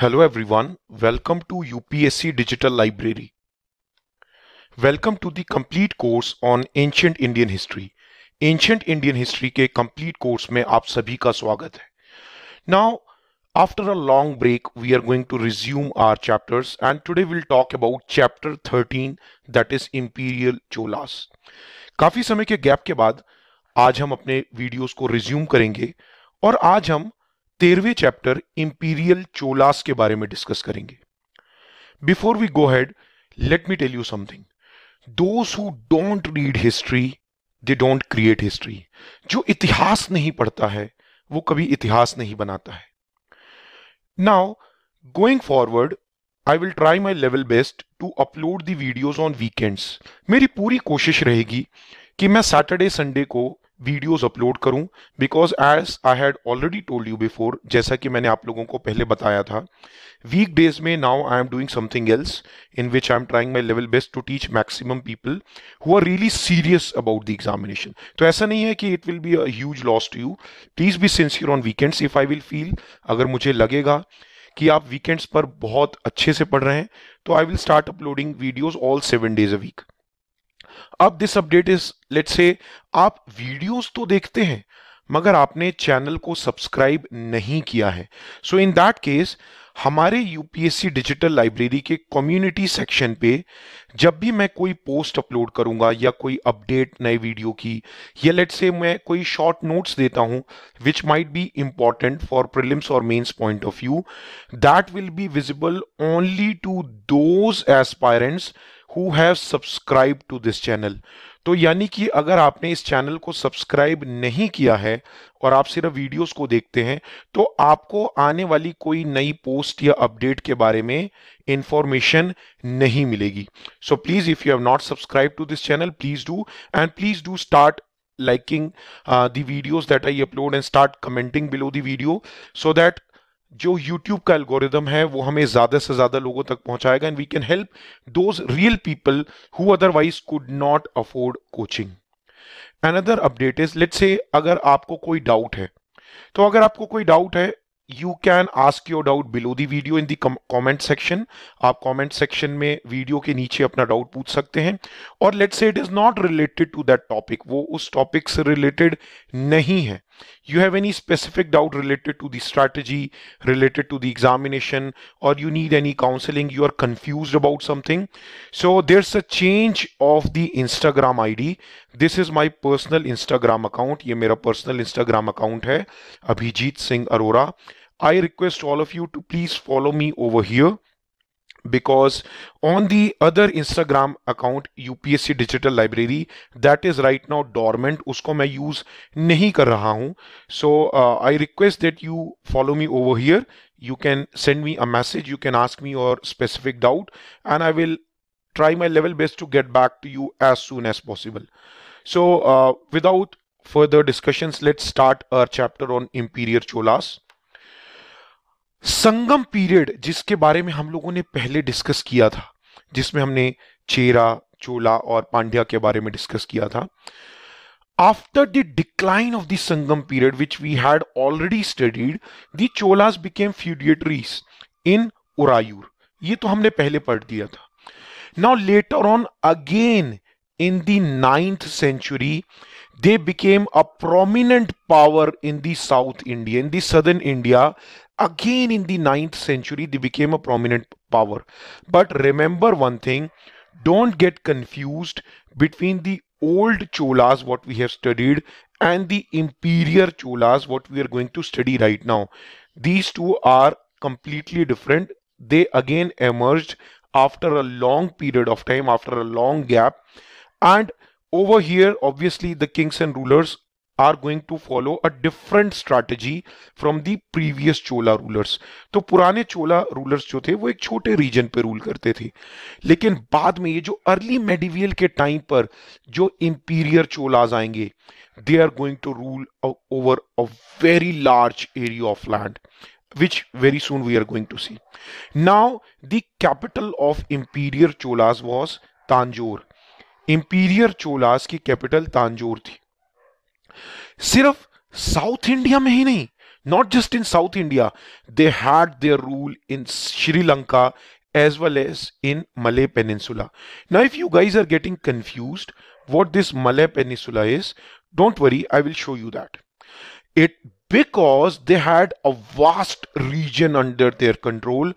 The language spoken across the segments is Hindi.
Hello everyone welcome to UPSC digital library welcome to the complete course on ancient Indian history ancient Indian history के कंप्लीट कोर्स में आप सभी का स्वागत है now after a long break we are going to resume our chapters and today will talk about chapter thirteen that is imperial Cholas काफी समय के गैप के बाद आज हम अपने वीडियोज को रिज्यूम करेंगे और आज हम तेरहवें चैप्टर इंपीरियल चोलास के बारे में डिस्कस करेंगे before we go ahead let me tell you something those who don't read history they don't create history जो इतिहास नहीं पढ़ता है वो कभी इतिहास नहीं बनाता है now going forward I will try my level best to upload videos on weekends मेरी पूरी कोशिश रहेगी कि मैं सैटरडे संडे को वीडियोस अपलोड करूं because as I had already told you before जैसा कि मैंने आप लोगों को पहले बताया था वीक डेज में now I am doing something else in which I am trying my level best to teach maximum people who are really serious about the examination तो ऐसा नहीं है कि it will be a loss to you please be sincere on weekends if I will feel अगर मुझे लगेगा कि आप वीकेंड्स पर बहुत अच्छे से पढ़ रहे हैं तो I will start uploading videos all seven days a week अब this update is let's say आप वीडियोस तो देखते हैं मगर आपने चैनल को सब्सक्राइब नहीं किया है सो इन दैट केस हमारे यूपीएससी डिजिटल लाइब्रेरी के कम्युनिटी सेक्शन पे जब भी मैं कोई पोस्ट अपलोड करूंगा या कोई अपडेट नए वीडियो की या लेट से मैं कोई शॉर्ट नोट्स देता हूं which might be important for prelims और mains point of view that will be visible only to those aspirants who have subscribe to this channel तो यानी कि अगर आपने इस चैनल को सब्सक्राइब नहीं किया है और आप सिर्फ वीडियोस को देखते हैं तो आपको आने वाली कोई नई पोस्ट या अपडेट के बारे में इंफॉर्मेशन नहीं मिलेगी so please if you have not subscribe to this channel please do and please do start liking videos that I upload and start commenting below video so that जो यूट्यूब का एल्गोरिदम है वो हमें ज्यादा से ज्यादा लोगों तक पहुंचाएगा and we can help those real people who otherwise could not afford coaching another update is let's say अगर आपको कोई डाउट है तो अगर आपको कोई डाउट है you can ask your doubt below the video in the comment section आप कॉमेंट सेक्शन में वीडियो के नीचे अपना डाउट पूछ सकते हैं और let's say it is not related to that topic वो उस टॉपिक से रिलेटेड नहीं है you have any specific doubt related to the strategy, related to the examination, or you need any counseling, you are confused about something. So there's a change of the Instagram ID. This is my personal Instagram account. ये मेरा personal Instagram account है, Abhijit Singh Arora. I request all of you to please follow me over here because on the other Instagram account UPSC Digital Library that is right now dormant usko मैं use nahi कर रहा so uh, I request that you follow me over here you can send me a message you can ask me your specific doubt and I will try my level best to get back to you as soon as possible so uh, without further discussions let's start our chapter on Imperial Cholas Sangam period जिसके बारे में हम लोगों ने पहले डिस्कस किया था जिसमें हमने चेरा चोला और पांड्या के बारे में डिस्कस किया था after the decline of the Sangam period which we had already studied the Cholas became feudatories in Uraiyur ये तो हमने पहले पढ़ दिया था now later on again in the ninth century they became a prominent power in the south India in southern India again in the 9th century they became a prominent power but remember one thing don't get confused between the old cholas what we have studied and the imperial cholas what we are going to study right now these two are completely different they again emerged after a long period of time after a long gap and over here obviously the kings and rulers are going to follow a different strategy from the previous Chola rulers तो पुराने चोला रूलर्स जो थे वो एक छोटे रीजन पे रूल करते थे लेकिन बाद में ये जो अर्ली मेडिवियल के टाइम पर जो इंपीरियर चोलाज आएंगे they are going to rule over a very large area of land which very soon we are going to see now the capital of Imperial Cholas was Tanjore imperial Cholas की कैपिटल तांजोर थी सिर्फ साउथ इंडिया में ही नहीं not just in South India they had their rule in Sri Lanka as well as in Malay peninsula now if you guys are getting confuse what this Malay peninsula is don't worry I will show you that it because they had a vast region under their control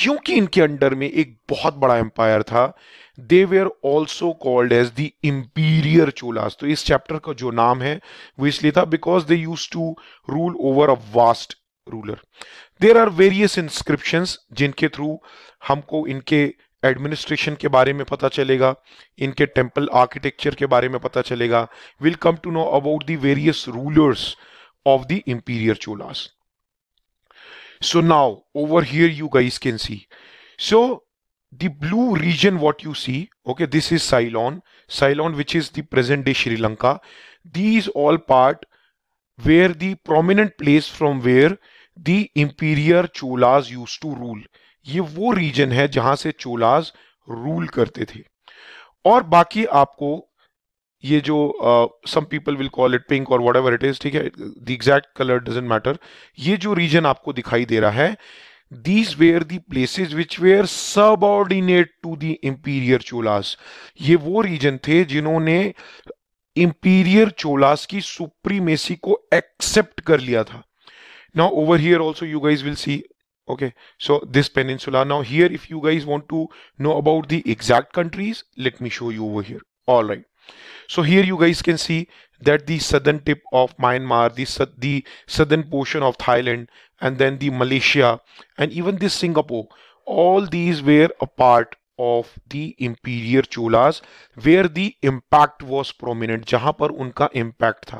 क्योंकि इनके अंडर में एक बहुत बड़ा एम्पायर था they were also called as the imperial Cholas तो इस चैप्टर का जो नाम है वो इसलिए था because they use to rule over a vast ruler there are various inscription जिनके थ्रू हमको इनके एडमिनिस्ट्रेशन के बारे में पता चलेगा इनके टेम्पल आर्किटेक्चर के बारे में पता चलेगा will come to know about the various rulers of the imperial Cholas so now over here you guys can see so the blue region what you see okay this is ceylon ceylon which is the present day sri lanka these all part where the prominent place from where the imperial cholas used to rule ye wo region hai jahan se cholas rule karte the aur baki aapko ये जो some people will call it pink or whatever it is ठीक है the exact colour doesn't matter ये जो रीजन आपको दिखाई दे रहा है these were the places which were subordinate to the imperial cholas ये वो रीजन थे जिन्होंने imperial Cholas की सुप्रीमेसी को accept कर लिया था now over here also you guys will see okay so this peninsula now here if you guys want to know about the exact countries let me show you over here all right so here you guys can see that the southern tip of Myanmar the, the southern portion of Thailand and then the Malaysia and even the Singapore. All these were a part of the imperial cholas where the impact was prominent jahan par unka impact tha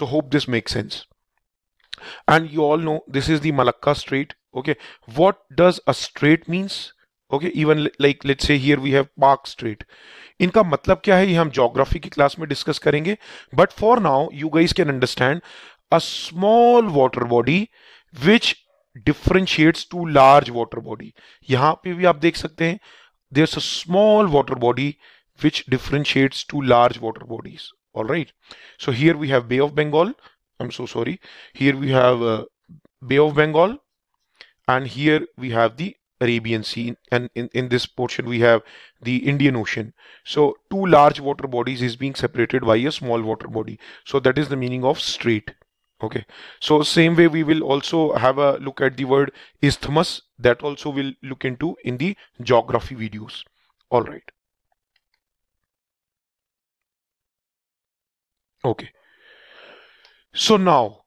so hope this makes sense and you all know this is the malacca strait okay what does a strait means okay even like let's say here we have park strait inka matlab kya hai ye hum geography ki class mein discuss karenge but for now you guys can understand a small water body which differentiates two large water body. यहां पे भी आप देख सकते there's a small water body which differentiates two large water bodies all right so here we have bay of bengal i'm so sorry here we have uh, bay of bengal and here we have the arabian sea and in, in this portion we have the indian ocean so two large water bodies is being separated by a small water body so that is the meaning of strait Okay, so same way we will also have a look at the word isthmus that also we'll look into in the geography videos. All right. Okay. So now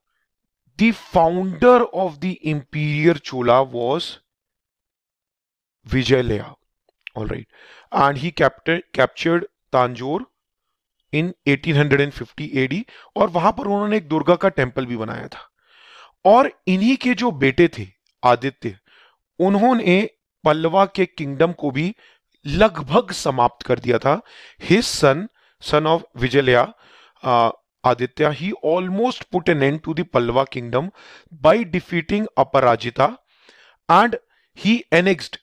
the founder of the Imperial Chola was Vijayalaya. All right. And he captured, captured Tanjore in 1850 AD और वहां पर उन्होंने एक दुर्गा का टेम्पल भी बनाया था और इन्हीं के जो बेटे थे आदित्य उन्होंने पल्लवा के किंगडम को भी लगभग समाप्त कर दिया था his son son of Vijayalaya Aditya he almost put an end to Pallava kingdom by defeating Aparajita and he annexed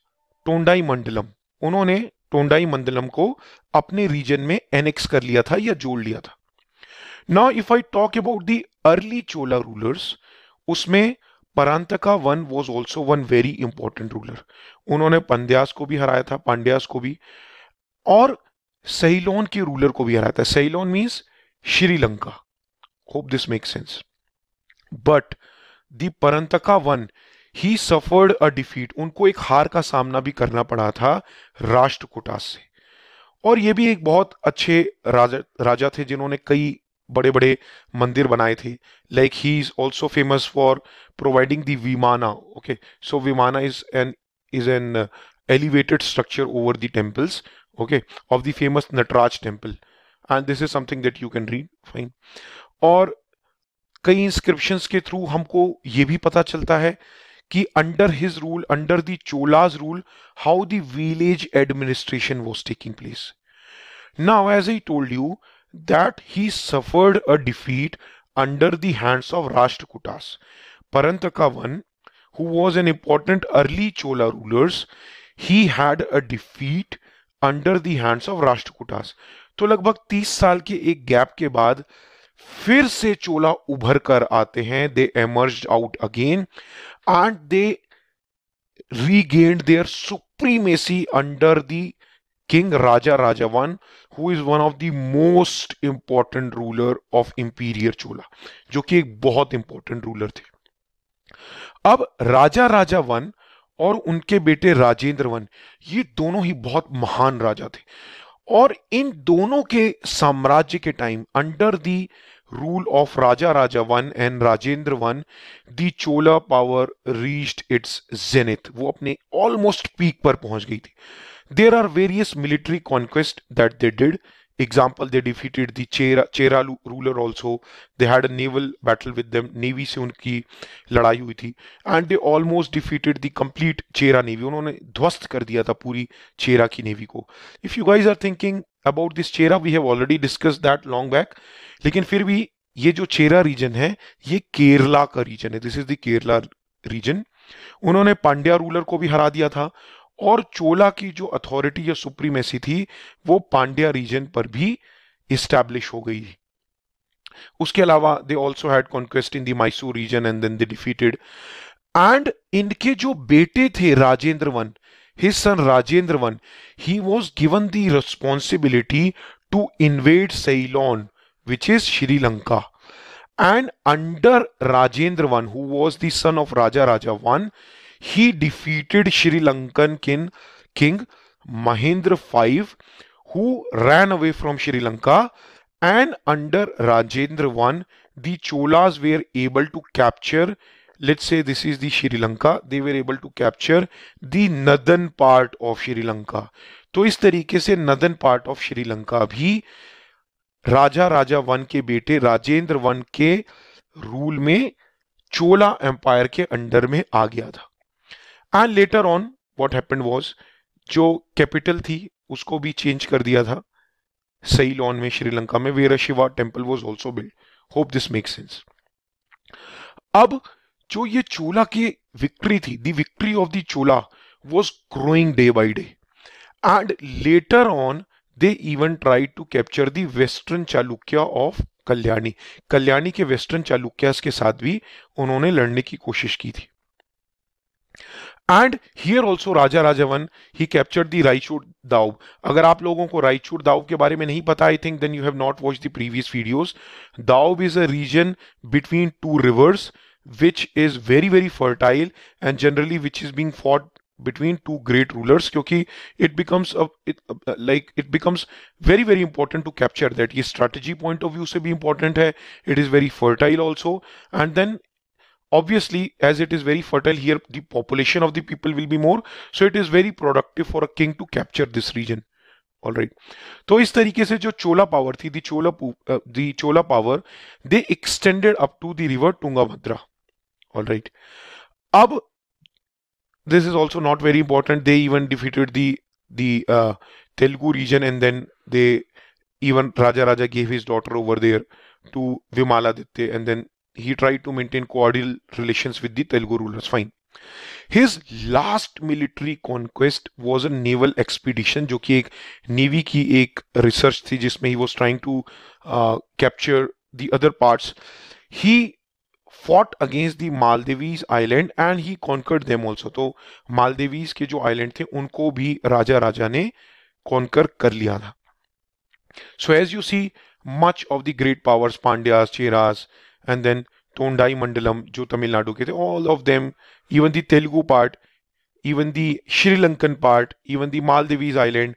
Tondai Mandalam उन्होंने टोंडाई मंडलम को अपने रीजन में एनेक्स कर लिया था या जोड़ लिया था ना if I talk about the early Chola rulers उसमें Parantaka one was also one very important ruler उन्होंने पंड्यास को भी हराया था पांड्यास को भी और सहीलोन के रूलर को भी हराया था Ceylon means Sri Lanka hope this make sense but the Parantaka one he suffered a defeat उनको एक हार का सामना भी करना पड़ा था राष्ट्रकुटा से और ये भी एक बहुत अच्छे राजा राजा थे जिन्होंने कई बड़े बड़े मंदिर बनाए थे like he is also famous for providing the vimana okay so vimana is an is an elevated structure over the temples okay of the famous Nataraja temple and this is something that you can read fine और कई इंस्क्रिप्शंस के थ्रू हमको ये भी पता चलता है कि under his rule under the Cholas rule how the village administration was taking place now as I told you that he suffered a defeat under the of Rashtrakutas Parantaka one who was an important early Chola rulers he had a defeat under the of Rashtrakutas तो लगभग तीस साल के एक गैप के बाद फिर से चोला उभर कर आते हैं they emerge out again and they regained their supremacy under the king Raja Rajavan, who is one of the most important ruler of Imperial Chola, जो कि एक बहुत important ruler थे अब राजा राजावन और उनके बेटे राजेंद्र वन ये दोनों ही बहुत महान राजा थे और इन दोनों के साम्राज्य के time under the rule of Raja Raja I and Rajendra I, the Chola power reached its zenith. वो अपने almost peak पर पहुंच गई थी. There are various military conquests that they did. Example, they defeated the Chera, Chera ruler also. They had a naval battle with them. Navy से उनकी लड़ाई हुई थी. And they almost defeated the complete Chera navy. उन्होंने ध्वस्त कर दिया था पूरी चेरा की नेवी को. If you guys are thinking about this Chera we have already discuss that long back लेकिन फिर भी ये जो चेरा रीजन है ये केरला का रीजन है this is the Kerala region उन्होंने पांड्या रूलर को भी हरा दिया था और चोला की जो अथॉरिटी या सुप्रीमेसी थी वो पांड्या रीजन पर भी इस्टेब्लिश हो गई उसके अलावा they also had conquest in the region and then they defeated and इनके जो बेटे थे Rajendra one his son Rajendravan, he was given the responsibility to invade Ceylon, which is Sri Lanka. And under Rajendravan, who was the son of Raja Raja I, he defeated Sri Lankan king, king Mahendra V, who ran away from Sri Lanka. And under Rajendra I, the Cholas were able to capture let's say this is the Sri Lanka, they were able to capture the northern part of Sri Lanka. तो इस तरीके से नदन पार्ट ऑफ श्रीलंका भी राजा राजा वन के बेटे राजेंद्र वन के रूल में चोला एम्पायर के अंडर में आ गया था and later on what happen was जो कैपिटल थी उसको भी चेंज कर दिया था लॉन में श्रीलंका में वेरा Shiva temple was also build hope this make sense अब जो ये चोला की विक्ट्री थी the victory of the Chola was growing day by day and later on they even try to capture the western Chalukya of Kalyani Kalyani के वेस्टर्न चालुक्यास के साथ भी उन्होंने लड़ने की कोशिश की थी and here also Raja Raja one he capture the Raichur doab अगर आप लोगों को रायचूर दाऊ के बारे में नहीं पता I think then you have not watch the previous videos doab is a region between two rivers which is very very fertile and generally which is being fought between two great rulers क्योंकि it becomes a, it, uh, like it becomes very very important to capture that ये strategy point of view से भी important है it is very fertile also and then obviously as it is very fertile here the population of the people will be more so it is very productive for a king to capture this region all right right. तो इस तरीके से जो चोला पावर थी the Chola the Chola power they extended up to the river Tungabhadra all right ab this is also not very important they even defeated the the uh, telugu region and then they even raja raja gave his daughter over there to vimaladitya and then he tried to maintain cordial relations with the telugu rulers fine his last military conquest was a naval expedition, जो कि एक नेवी की एक रिसर्च थी जिसमें he was trying to capture the fought against the Maldives island and he conquered them also तो मालदीवीज के जो आइलैंड थे उनको भी राजा राजा ने कॉन्कर कर लिया था so as you see much of the great powers Pandyas Cheras and then Tondai Mandalam जो तमिलनाडु के थे all of them even the Telugu part even the Sri Lankan part even the Maldives island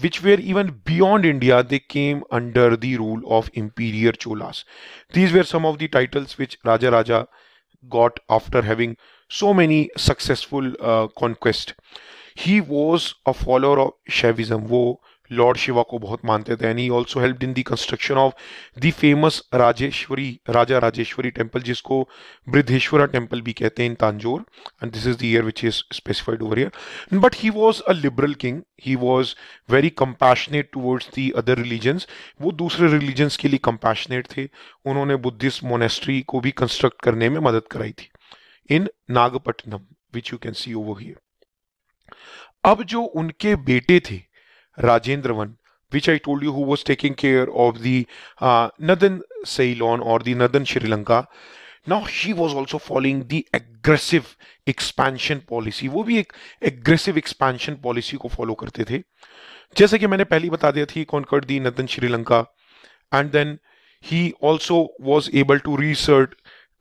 which were even beyond India, they came under the rule of Imperial Cholas. These were some of the titles which Raja Raja got after having so many successful uh, conquests. He was a follower of Shaivism. Wo lord Shiva को बहुत मानते थे and he also help in the construction of the famous Rajeshwari Raja Rajeshwari temple जिसको बृद्धेश्वरा टेम्पल भी कहते हैं in Tanjore and this is the year which is specified over year but he was a liberal king he was very compassionate towards the other religions वो दूसरे रिलीजन्स के लिए कंपैशनेट थे उन्होंने बुद्धिस्ट मोनेस्ट्री को भी कंस्ट्रक्ट करने में मदद कराई थी in Nagapattinam which you can see over here अब जो उनके बेटे थे Rajendravan, which I told you who was taking care of the uh, northern Ceylon or the northern Sri Lanka. Now he was also following the aggressive expansion policy. वो भी एक एग्रेसिव एक्सपेंशन पॉलिसी को फॉलो करते थे जैसे कि मैंने पहले बता दिया थी conquered the northern Sri Lanka and then he also was able to reassert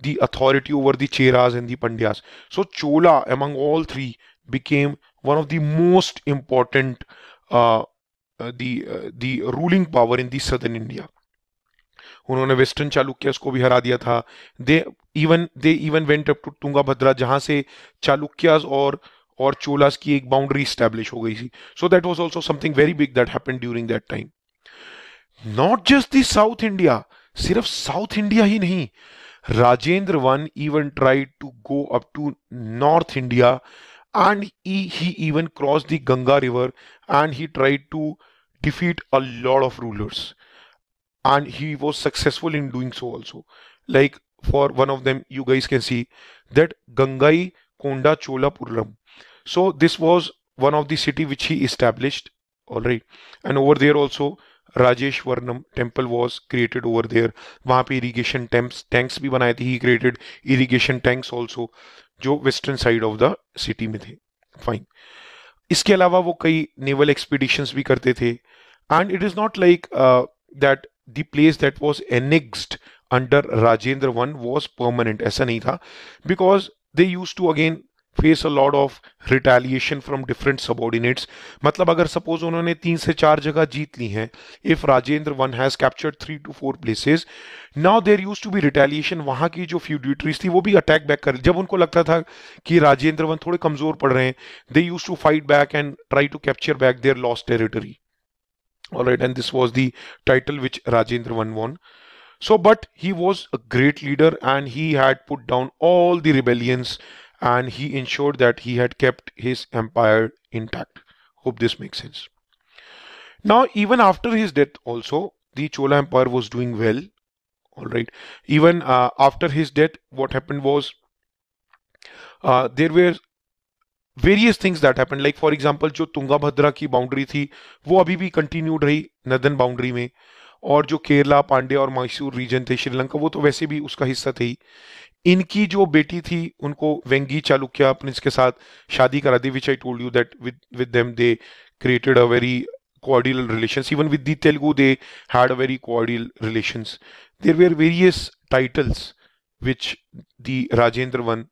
the authority over the Cheras and the Pandyas. So Chola, among all three, became one of the most important the the ruling power in the southern India. उन्होंने वेस्टर्न चालुक्यस को भी हरा दिया था they even they even went up to Tungabhadra जहां से चालुक्यास और और चोलास की एक बाउंड्री स्टैब्लिश हो गई थी so that was also something very big that happened during that time not just the South India सिर्फ साउथ इंडिया ही नहीं Rajendra one even tried to go up to North India and he, he even crossed the Ganga river and he tried to defeat a lot of rulers and he was successful in doing so also like for one of them you guys can see that Gangai Konda Cholapuram so this was one of the city which he established all right and over there also Rajeshwaranam temple was created over there वहाँ पे इरीगेशन टैंक्स भी बनाए थे he created irrigation tanks also जो western side of the city में थे फाइन इसके अलावा वो कई नेवल एक्सपीडिशंस भी करते थे and it is not like that the place that was annexed under Rajendra one was permanent ऐसा नहीं था because they use to again face a Lord of retaliation from different subordinates मतलब अगर सपोज उन्होंने तीन से चार जगह जीत ली हैं if Rajendra one has captured three two four places now there use to be retaliation वहां की जो फ्यूड्यूटरीज थी वो भी अटैक बैक कर जब उनको लगता था कि राजेंद्र वन थोड़े कमजोर पड़ रहे हैं they use to fight back and try to capture back their lost territory all right and this was the title which rajendra one won so but he was a great leader and he had put down all the rebellions and he ensured that he had kept his empire intact. Hope this makes sense. Now, even after his death, also the Chola Empire was doing well. All right. Even uh, after his death, what happened was uh, there were various things that happened. Like, for example, जो तुंगाभद्रा की बाउंड्री थी वो अभी भी कंटिन्यूड रही नदन बाउंड्री में और जो केरला पांडे और मैसूर रीजन थे श्रीलंका वो तो वैसे भी उसका हिस्सा थे इनकी जो बेटी थी उनको वेंगी चालुक्या प्रिंस के साथ शादी करा दी which I told you that with with them they created a very cordial relation even with the Telugu they had a very cordial relation there were various titles which the Rajendra one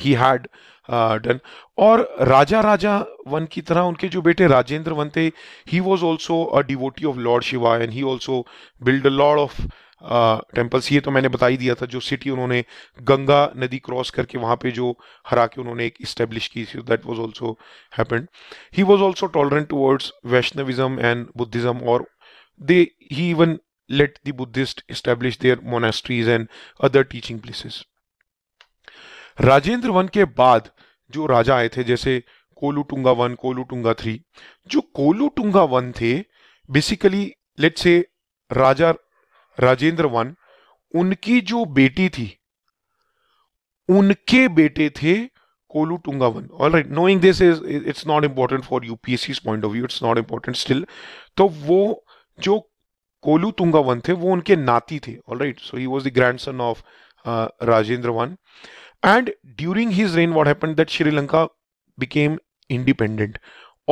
he had done और राजा राजा वन की तरह उनके जो बेटे राजेंद्र वन थे he was also a devotee of lord Shiva and he also build a Lord of temples ये तो मैंने बता ही दिया था जो सिटी उन्होंने गंगा नदी क्रॉस करके वहाँ पे जो हरा के उन्होंने एक इस्टेब्लिश की थी that was also happen he was also tolerant towards Vaishnavism and Buddhism और they he even let the Buddhist establish their monasteries and other teaching places Rajendra one के बाद जो राजा आए थे जैसे कोलू टूंगा वन कोलू टूंगा थ्री जो कोलू टूंगा वन थे बेसिकली लेट से राजा राजेंद्र वन उनकी जो बेटी थी उनके बेटे थे Kulottunga one all right knowing this is it's not important for UPSC point of view it's not important still तो वो जो कोलू टूंगा वन थे वो उनके नाती थे all right so he was the grandson of Rajendra one and during his reign what happen that Sri Lanka became independent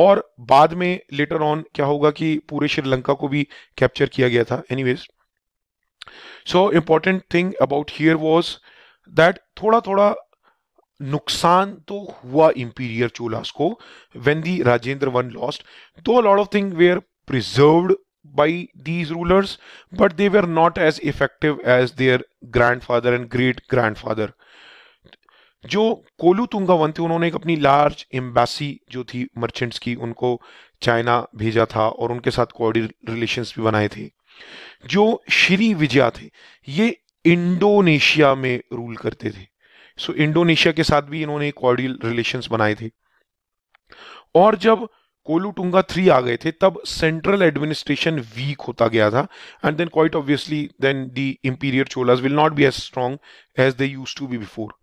और बाद में लेटर ऑन क्या होगा कि पूरे श्रीलंका को भी कैप्चर किया गया था anyways so important thing about here was that थोड़ा थोड़ा नुकसान तो हुआ इंपीरियर चोलास को when the Rajendra one lost though lot of thing were preserve by these rulers but they were not as effective as their grandfather and great grandfather जो कोलू वन थे उन्होंने एक अपनी लार्ज एम्बेसी जो थी मर्चेंट्स की उनको चाइना भेजा था और उनके साथ कोऑर्डी रिलेशंस भी बनाए थे जो श्री विजया थे ये इंडोनेशिया में रूल करते थे सो so, इंडोनेशिया के साथ भी इन्होंने कॉर्डियल रिलेशंस बनाए थे और जब कोलूटुंगा थ्री आ गए थे तब सेंट्रल एडमिनिस्ट्रेशन वीक होता गया था and then quite obviously then the imperial Cholas will not be as strong as they use to be before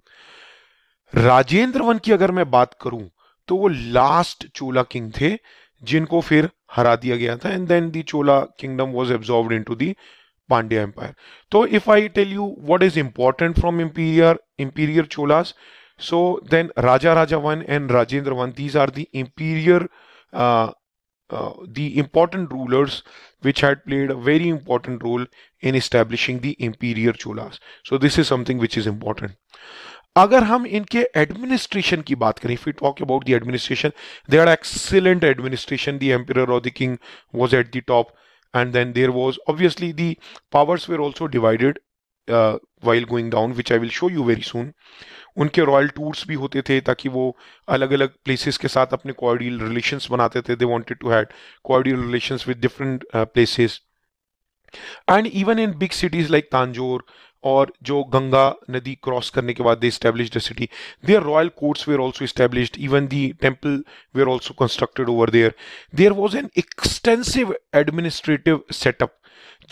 Rajendra one की अगर मैं बात करूं तो वो लास्ट चोला किंग थे जिनको फिर हरा दिया गया था and then the Chola kingdom was absorb in to the Pandya empire तो if I tell you what is important from imperial imperial Cholas so then Raja Raja one and Rajendra one these are the imperial the important rulers which had played a very important role in establishing the imperial Cholas so this is something which is important अगर हम इनके एडमिनिस्ट्रेशन की बात करें if you talk about the administration they are excellent administration the empire of the king was at the top and then there was obviously the powers were also divided while going down which I will show you very soon उनके रॉयल टूर्स भी होते थे ताकि वो अलग अलग प्लेसेस के साथ अपने कॉर्डियल रिलेशन बनाते थे they wanted to had cordial relation with different places and even in big cities like Tanjore और जो गंगा नदी क्रॉस करने के बाद they establish the city their royal courts were also establish even the temple were also constructed over there there was an extensive administrative setup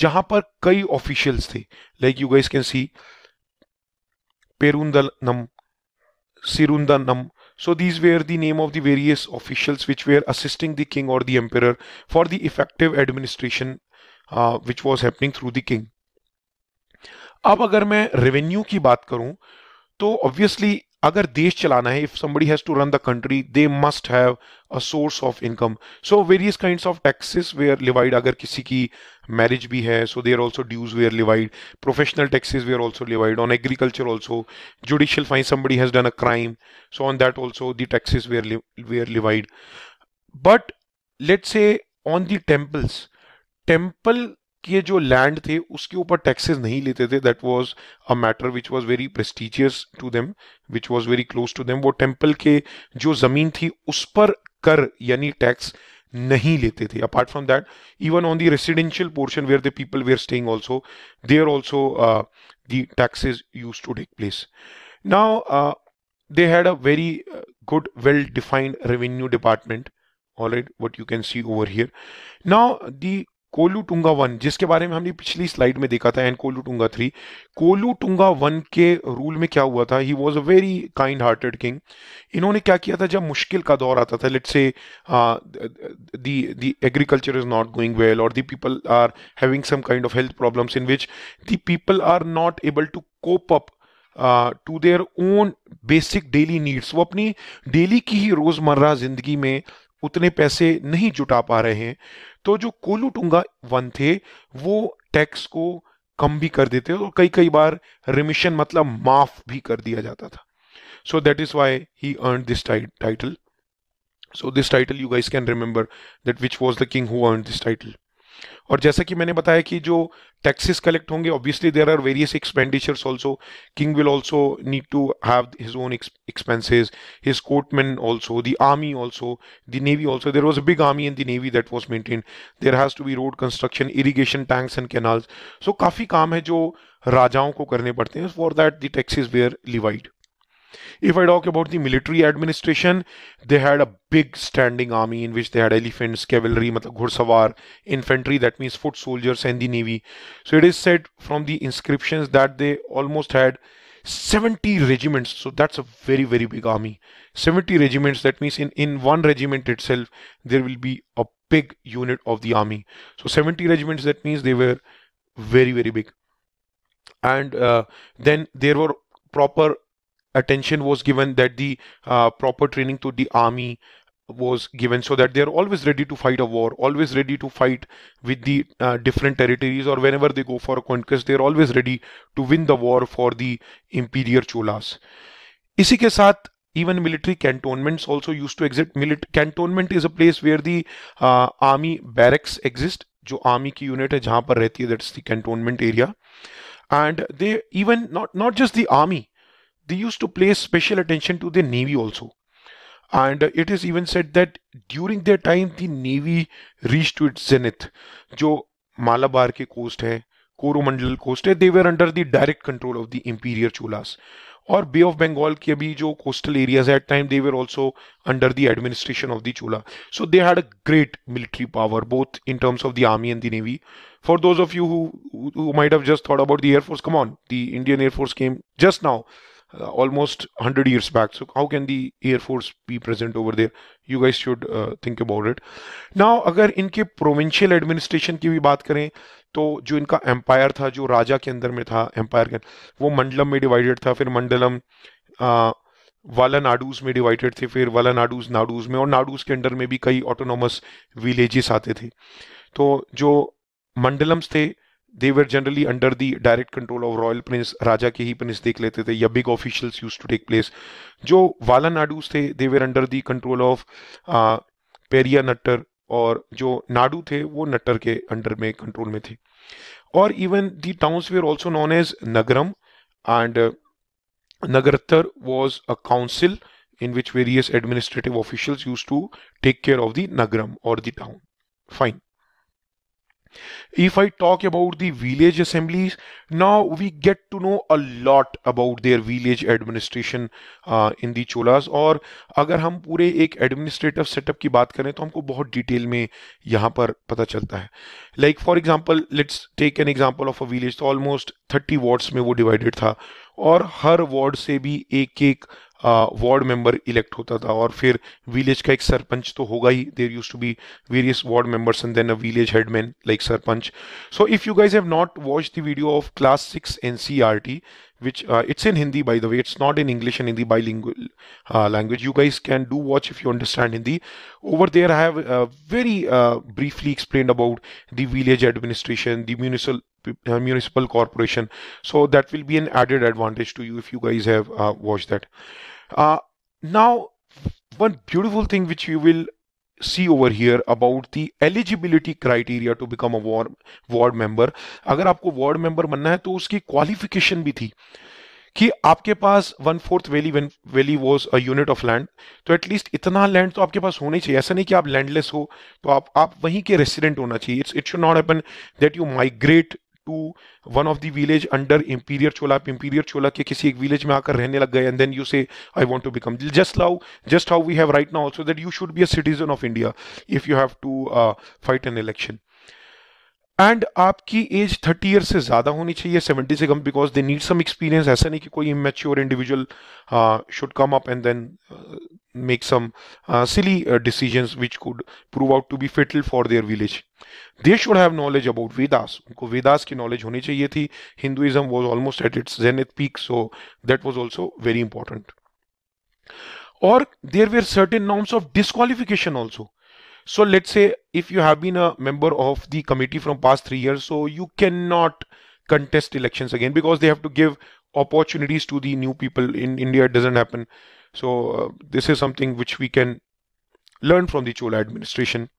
जहां पर कई ऑफिशियल्स थे like you guys can see Perundanam Sirundanam so these were the name of the various officials which were assisting the king और the emperor for the effective administration which was happening through the king अब अगर मैं रेवेन्यू की बात करूं तो ऑब्वियसली अगर देश चलाना है if somebody has to run the country they must have a source of income so various kind of taxes were levied अगर किसी की मैरिज भी है so they are also dues were levied professional taxes were also levied on agriculture also judicial fine somebody has done a crime so on that also the taxes were were levied but let say on the temples temple कि ये जो लैंड थे उसके ऊपर टैक्सेस नहीं लेते थे that was a matter which was very prestigious to them which was very close to them वो टेम्पल के जो जमीन थी उस पर कर यानी टैक्स नहीं लेते थे apart from that even on the residential portion where the people were staying also are also the taxes use to take place now they had a very good well defined revenue department all right what you can see over here now the Kulothunga one जिसके बारे में हमने पिछली स्लाइड में देखा था and Kulothunga three Kulothunga one के रूल में क्या हुआ था he was a very kind hearted king इन्होंने क्या किया था जब मुश्किल का दौर आता था let say the agriculture is not going well और the people are having some kind of health problems in which the people are not able to cope up to their own basic daily needs वो अपनी डेली की ही रोज़मर्रा ज़िंदगी में उतने पैसे नहीं जुटा पा रहे हैं तो जो कोलू टूंगा वन थे वो टैक्स को कम भी कर देते और कई कई बार रिमिशन मतलब माफ भी कर दिया जाता था so that is why he earn this title so this title you guys can remember that which was the king who earn this title और जैसा कि मैंने बताया कि जो टैक्सेस कलेक्ट होंगे obviously there are various expenditures also king will also need to have his own expenses his courtmen also the army also the navy also there was big army in the navy that was maintain there has to be road construction irrigation tanks and canals so काफ़ी काम है जो राजाओं को करने पड़ते हैं for that the taxes were levied If I talk about the military administration, they had a big standing army in which they had elephants, cavalry, ghursavar, infantry, that means foot soldiers and the navy. So it is said from the inscriptions that they almost had 70 regiments. So that's a very, very big army. 70 regiments, that means in, in one regiment itself, there will be a big unit of the army. So 70 regiments, that means they were very, very big. And uh, then there were proper attention was given that the uh, proper training to the army was given so that they are always ready to fight a war always ready to fight with the uh, different territories or whenever they go for a conquest they are always ready to win the war for the imperial cholas इसी के साथ even military cantonments also used to exist Milit cantonment is a place where the uh, army barracks exist जो army की unit है जहां पर रहती है that's the cantonment area. and they even not not just the army they used to pay special attention to the navy also and it is even said that during their time the navy reached to its zenith jo malabar ke coast hai coromandel coast hai they were under the direct control of the imperial cholas or Bay और bay of coastal areas at जो coastal areas at time they were also under the administration of the Chola so they had a great military power both in terms of the army and the navy for who might have just thought about the air force, come on, the Indian air force came just now. uh, almost 100 years back. So how can the Air Force be present over there? You guys should uh, think about it. Now अगर इनके प्रोविंशियल एडमिनिस्ट्रेशन की भी बात करें तो जो इनका एम्पायर था जो राजा के अंदर में था एम्पायर के वो मंडलम में डिवाइडेड था फिर मंडलम uh, वाला नाडूज में डिवाइडेड थे फिर वाला नाडूज नाडूज में और नाडूज के अंडर में भी कई ऑटोनोमस विलेजेस आते थे तो जो मंडलम्स थे they were generally under the direct control of royal prince राजा के ही प्रिंस देख लेते थे या big officials use to take place जो वाला नाडूज थे they were under the control of Periya Nattar और जो नाडू थे वो नट्टर के अंडर में कंट्रोल में थे और even the towns were also known as nagaram and nagarattar was a council in which various administrative officials use to take care of the nagaram और the town fine If I talk about the village assemblies, now we get to know a lot about their village administration uh, in the Cholas or अगर हम पूरे एक administrative setup की बात करें तो हमको बहुत detail में यहाँ पर पता चलता है Like for example, let's take an example of a village so almost 30 wards में वो divided था और हर वार्ड से भी एक एक वार्ड मेंबर इलेक्ट होता था और फिर विलेज का एक सरपंच तो होगा ही there use to be various ward members and then a village headman like sarpanch so if you guys have not watch the video of class six an which uh, it's in Hindi by the way it's not in English and Hindi bilingual uh, language you guys can do watch if you understand Hindi over there I have uh, very uh, briefly explained about the village administration the municipal uh, municipal corporation so that will be an added advantage to you if you guys have uh, watched that now one beautiful thing which you will see over here about the eligibility criteria to become a ward, ward member अगर आपको वार्ड मेंबर बनना है तो उसकी क्वालिफिकेशन भी थी कि आपके पास one fourth veli veli was a unit of land तो एटलीस्ट इतना लैंड तो आपके पास होना ही चाहिए ऐसा नहीं कि आप लैंडलेस हो तो आप आप वहीं के रेसिडेंट होना चाहिए it's it should not happen that you migrate to one of the village under imperial Chola आप इंपीरियर चोला के किसी एक विलेज में आकर रहने लग गए and then you say I want to become just law just how we have right now also that you should be a citizen of India if you have to fight an election and आपकी एज थर्टी ईयर से ज़्यादा होनी चाहिए सेवेंटी से कम because they need some experience ऐसा नहीं कि कोई immature individual should come up and then make some uh, silly uh, decisions which could prove out to be fatal for their village they should have knowledge about vedas unko vedas ki knowledge honi chahiye thi hinduism was almost at its zenith peak so that was also very important or there were certain norms of disqualification also so let's say if you have been a member of the committee from past 3 years so you cannot contest elections again because they have to give opportunities to the new people in india it doesn't happen so uh, this is something which we can learn from the Chola administration.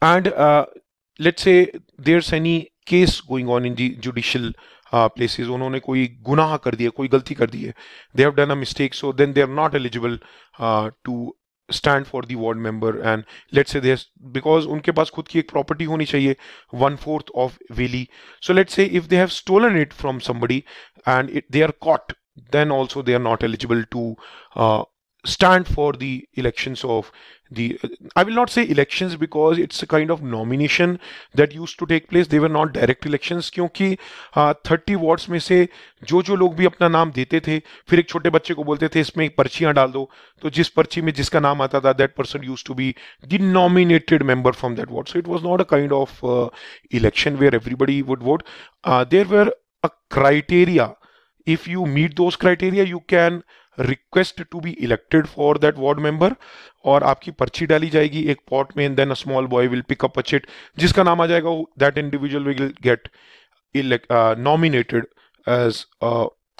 And uh, let's say there's any case going on in the judicial uh, places. उन्होंने कोई गुनाह कर दिया, कोई गलती कर दी है. They have done a mistake, so then they are not eligible to stand for the ward member. And let's say this because उनके पास खुद की एक property होनी चाहिए, one fourth of valley. So let's say if they have stolen it from somebody and they are caught then also they are not eligible to uh, stand for the elections of the i will not say elections because it's a kind of nomination that used to take place they were not direct elections kyunki uh, 30 wards mein se jo jo log bhi apna naam dete the fir ek chote bacche ko bolte the isme ek parchiyan dal do to jis parchi mein jiska naam that person used to be the nominated member from that ward so it was not a kind of uh, election where everybody would vote there were a criteria if you meet those criteria you can request to be elected for that ward member और आपकी पर्ची डाली जाएगी एक पॉट में then a small boy will pick up a chit जिसका नाम आ जाएगा that individual will get nominated as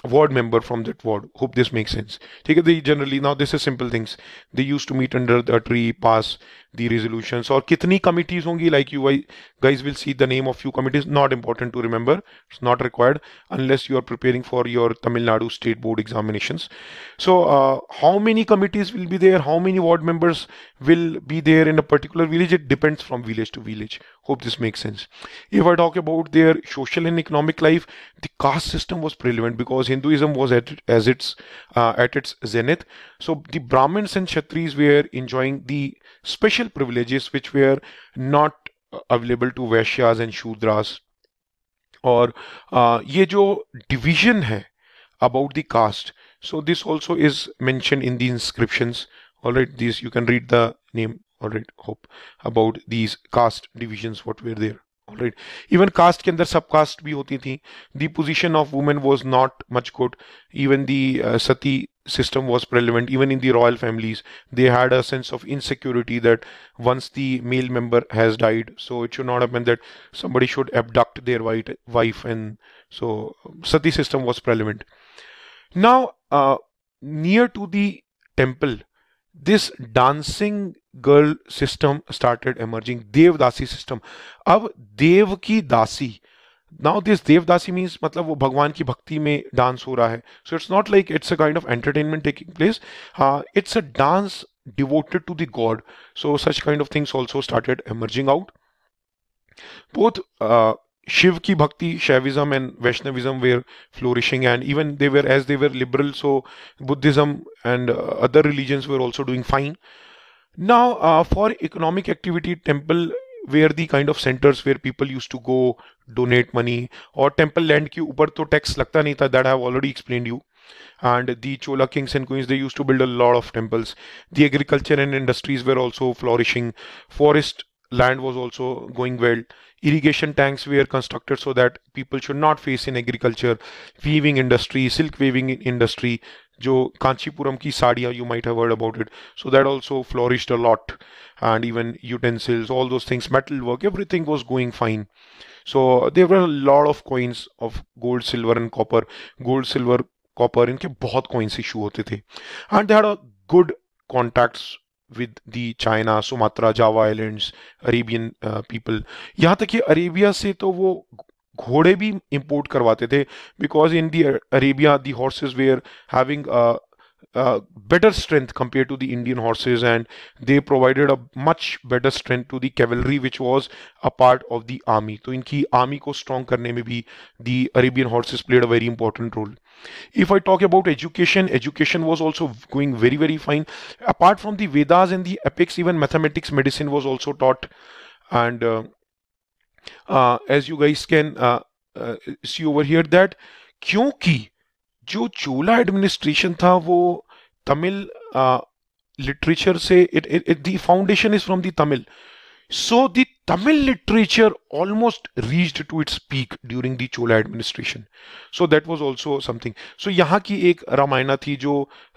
ward member from that ward. Hope this makes sense. Take they generally now this is simple things. They used to meet under the tree, pass the resolutions or kithni committees hongi like you guys will see the name of few committees. Not important to remember. It's not required unless you are preparing for your Tamil Nadu state board examinations. So uh, how many committees will be there? How many ward members will be there in a particular village? It depends from village to village. Hope this makes sense. If I talk about their social and economic life, the caste system was prevalent because Hinduism was at as its uh, at its zenith. So the Brahmins and Kshatriyas were enjoying the special privileges which were not uh, available to Vaishyas and Shudras. Or, ये uh, जो division है about the caste. So this also is mentioned in the inscriptions. All right, these you can read the name all right hope about these caste divisions what were there all right even caste ke andar subcaste bhi hoti thi the position of women was not much good even the uh, sati system was prevalent even in the royal families they had a sense of insecurity that once the male member has died so it should not happen that somebody should abduct their wife and so sati system was prevalent now uh, near to the temple this dancing girl system started emerging devadasi system अब देव की दासी नाउ दिस देवदासी मीन्स मतलब वो भगवान की भक्ति में डांस हो रहा है so it's not like it's a kind of entertainment taking place हाँ it's a dance devoted to the god so such kind of things also started emerging out both Shiva की भक्ति Shaivism and Vaishnavism were flourishing and even they were as they were liberal so Buddhism and other religions were also doing fine now for economic activity temple were the kind of centres were people use to go donate money और टेम्पल लैंड के ऊपर तो टैक्स लगता नहीं था that have already explain you and the Chola kings and queens they use to build a Lord of temples the agriculture and industries were also flourishing forest land was also going well irrigation tanks were constructed so that people should not face in agriculture weaving industry silk weaving industry jo kanchipuram ki sadiya you might have heard about it so that also flourished a lot and even utensils all those things metal work everything was going fine so there were a lot of coins of gold silver and copper gold silver copper इनके बहुत coins issue होते थे and they had a good contacts with the China Sumatra Java Islands, Arabian people uh, यहाँ तक कि अरेबिया से तो वो घोड़े भी इंपोर्ट करवाते थे because in the Arabia the horses were having Uh, better strength compared to the Indian horses, and they provided a much better strength to the cavalry, which was a part of the army. So, in army ko strong करने में भी the Arabian horses played a very important role. If I talk about education, education was also going very very fine. Apart from the Vedas and the epics, even mathematics, medicine was also taught, and uh, uh, as you guys can uh, uh, see over here that क्योंकि जो चोला एडमिनिस्ट्रेशन था वो तमिल लिटरेचर से it it foundation is from Tamil so Tamil literature almost reached to its peak during the Chola administration so that was also something so यहाँ की एक रामायणा थी जो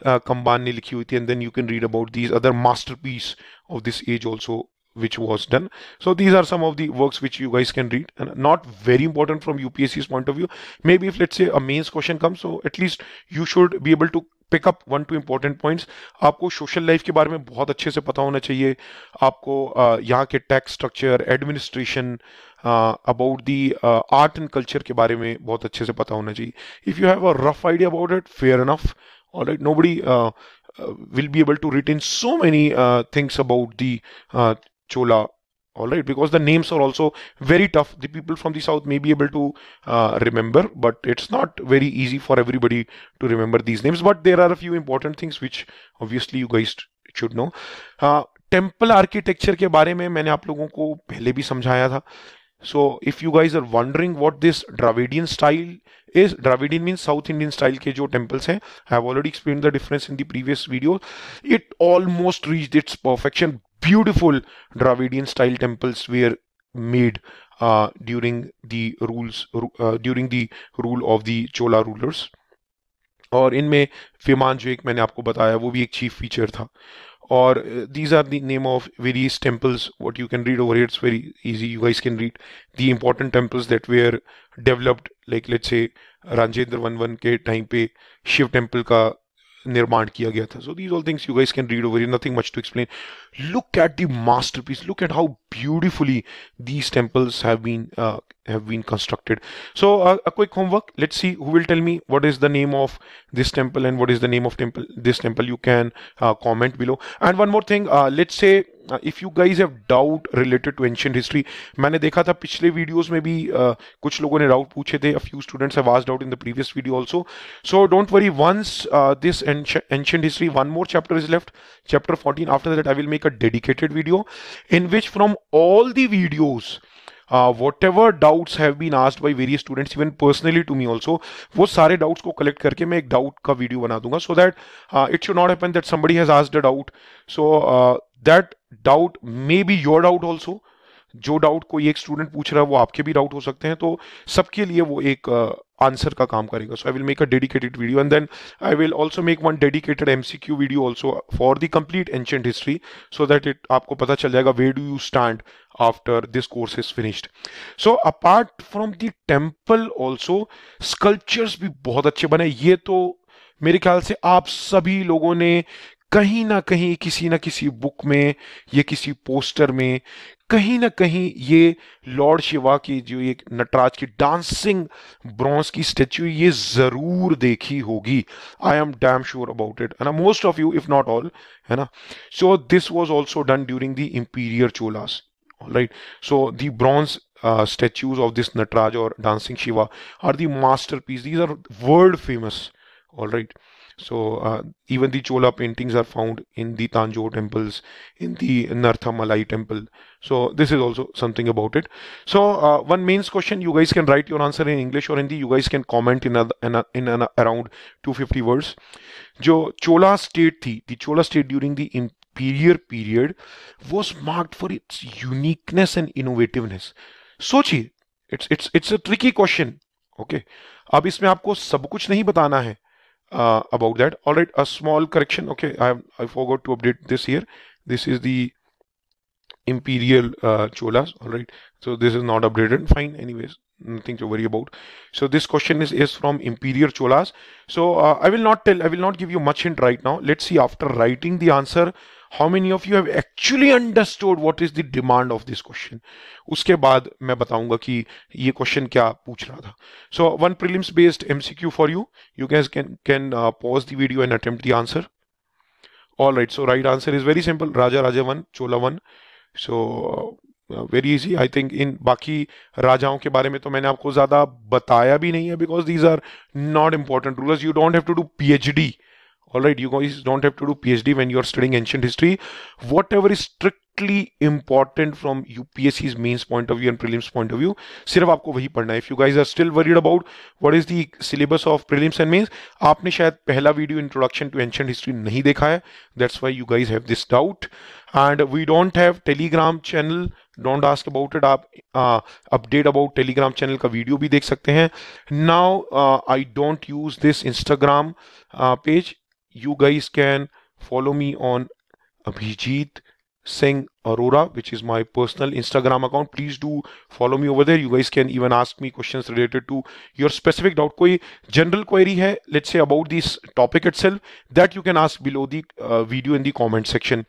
कंबान uh, ने लिखी हुई थी and then you can read about these other piece of this age also which was done so these are some of the works which you guys can read and not very important from UPSC's point of view maybe if let's say a mains question comes so at least you should be able to pick up one two important points aapko social life ke bare mein bahut acche se pata hona chahiye aapko uh, yahan ke tax structure administration uh, about the if you have a rough idea about it fair enough all right nobody will be able to retain so many uh, things about the Chola. All right, because the names are also very tough. The people from the south may be able to uh, remember, but it's not very easy for everybody to remember these names. But there are a few important things which obviously you guys should know. Uh, temple architecture ke baare mein maine aap logon ko pehle bhi samjhaya tha. So if you guys are wondering what this Dravidian style is, Dravidian means South Indian style ke jo temples hain. I have already explained the difference in the previous video. It almost reached its perfection, beautiful Dravidian style temples were made uh, during the rules uh, during the rule of the Chola rulers. और इनमें फिमान जो एक मैंने आपको बताया वो भी एक चीफ फीचर था और these are the name of various temples what you can read over it's very easy you guys can read the important temples that were developed like let's say Rajendra one one के टाइम पे शिव टेम्पल का nirman kiya gaya tha. So these all things you guys can read over here. Nothing much to explain. Look at the masterpiece. Look at how beautifully these temples have been uh, have been constructed. So uh, a quick homework. Let's see who will tell me what is the name of this temple and what is the name of temple this temple. You can uh, comment below. And one more thing. Uh, let's say if you guys have doubt related to ancient history मैंने देखा था पिछले वीडियोज में भी uh, कुछ लोगों ने डाउट पूछे थे a few students have asked out in the previous video also so don't worry once this ancient history one more chapter is left chapter fourteen after that I will make a dedicated video in which from all the videos Uh, ever doubts have been asked by various students even personally to me also वो सारे डाउट्स को कलेक्ट करके मैं एक डाउट का वीडियो बना दूंगा so that it should not happen that somebody has asked a doubt so that doubt may be your doubt also जो डाउट कोई एक स्टूडेंट पूछ रहा है वो आपके भी डाउट हो सकते हैं तो सबके लिए वो एक आंसर uh, का काम करेगा so I will make a dedicated video and then I will also make one dedicated MCQ video also for the complete ancient history so that it आपको पता चल जाएगा where do you stand after this course is finished so apart from the temple also sculptures भी बहुत अच्छे बने ये तो मेरे ख्याल से आप सभी लोगों ने कहीं ना कहीं किसी ना किसी बुक में या किसी पोस्टर में कहीं ना कहीं ये लॉर्ड शिवा की जो ये नटराज की डांसिंग ब्रॉन्स की स्टेच्यू ये जरूर देखी होगी I am damn sure about it है ना most of you if not all है ना so this was also done during the imperial Cholas right so the bronze of this Nataraja और dancing Shiva are shiva masterpiece masterpiece these are world famous all right So uh, even the Chola paintings are found in the Tanjore temples, in the Narthamalai temple. So this is also something about it. So uh, one mains question, you guys can write your answer in English or Hindi. You guys can comment in, a, in, a, in a, around 250 words. Jo Chola state thi, the Chola state during the imperial period was marked for its uniqueness and innovativeness. Sochi, it's it's it's a tricky question. Okay okay. अब इसमें आपको सब कुछ नहीं बताना है uh, about that. All right, a small correction. Okay, I, I forgot to update this here. This is the imperial uh, cholas all right so this is not updated fine anyways nothing to worry about so this question is is from imperial cholas so uh, i will not tell i will not give you much hint right now let's see after writing the answer how many of you have actually understood what is the demand of this question उसके बाद मैं बताऊंगा कि ये क्वेश्चन क्या पूछ रहा था so one prelims based MCQ for you you guys can can pause the video and attempt the answer all right so right answer is very simple Raja Raja one Chola one so very easy I think इन बाकी राजाओं के बारे में तो मैंने आपको ज़्यादा बताया भी नहीं है because these are not important rulers you don't have to do PhD all right you guys don't have to do phd when you are studying ancient history whatever is strictly important from upsc's mains point of view and prelims point of view सिर्फ आपको वही पढ़ना है if you guys are still worried about what is the syllabus of prelims and mains आपने शायद पहला video introduction to ancient history नहीं देखा है that's why you guys have this doubt and we don't have Telegram channel don't ask about it आप अपडेट अबाउट टेलीग्राम चैनल का वीडियो भी देख सकते हैं now I don't use this Instagram page you guys can follow me on Abhijit Singh Aurora, which is my personal Instagram account. Please do follow me over there. You guys can even ask me questions related to your specific doubt. कोई general query है, let's say about this topic itself, that you can ask below the uh, video in the comment section.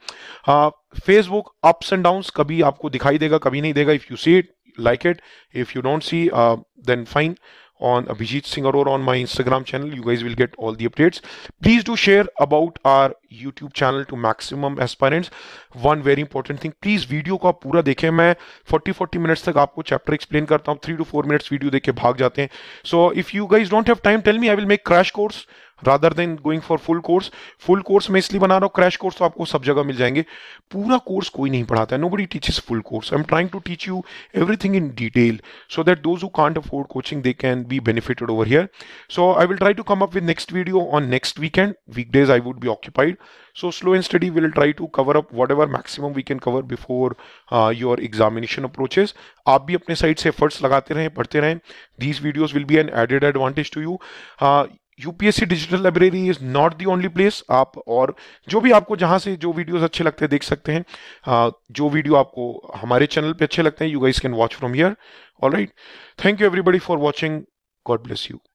Uh, Facebook ups and downs कभी आपको दिखाई देगा, कभी नहीं देगा. If you see it, like it. If you don't see, uh, then fine. on Abhijit Singh Arora on my Instagram channel. You guys will get all the updates. Please do share about our YouTube channel to maximum aspirants. One very important thing, please video ko आप पूरा देखें मैं 40-40 minutes tak aapko chapter explain karta हूँ. 3 to 4 minutes video देख के भाग जाते हैं. So if you guys don't have time, tell me. I will make crash course. Rather than going for full course full course में इसलिए बना रहा हूँ क्रैश कोर्स तो आपको सब जगह मिल जाएंगे पूरा कोर्स कोई नहीं पढ़ाता है nobody teaches full course I am trying to teach you everything in detail so that those who can't afford coaching they can be benefited over here so I will try to come up with next video on next weekend weekdays I would be occupied so slow and study will try to cover up whatever maximum we can cover before your examination approaches आप भी अपने साइड से एफर्ट्स लगाते रहें पढ़ते रहें these videos will be an added advantage to you UPSC digital library is not the only place आप और जो भी आपको जहां से जो वीडियोस अच्छे लगते हैं देख सकते हैं हाँ, जो वीडियो आपको हमारे चैनल पे अच्छे लगते हैं you guys can watch from here right thank you everybody for watching God bless you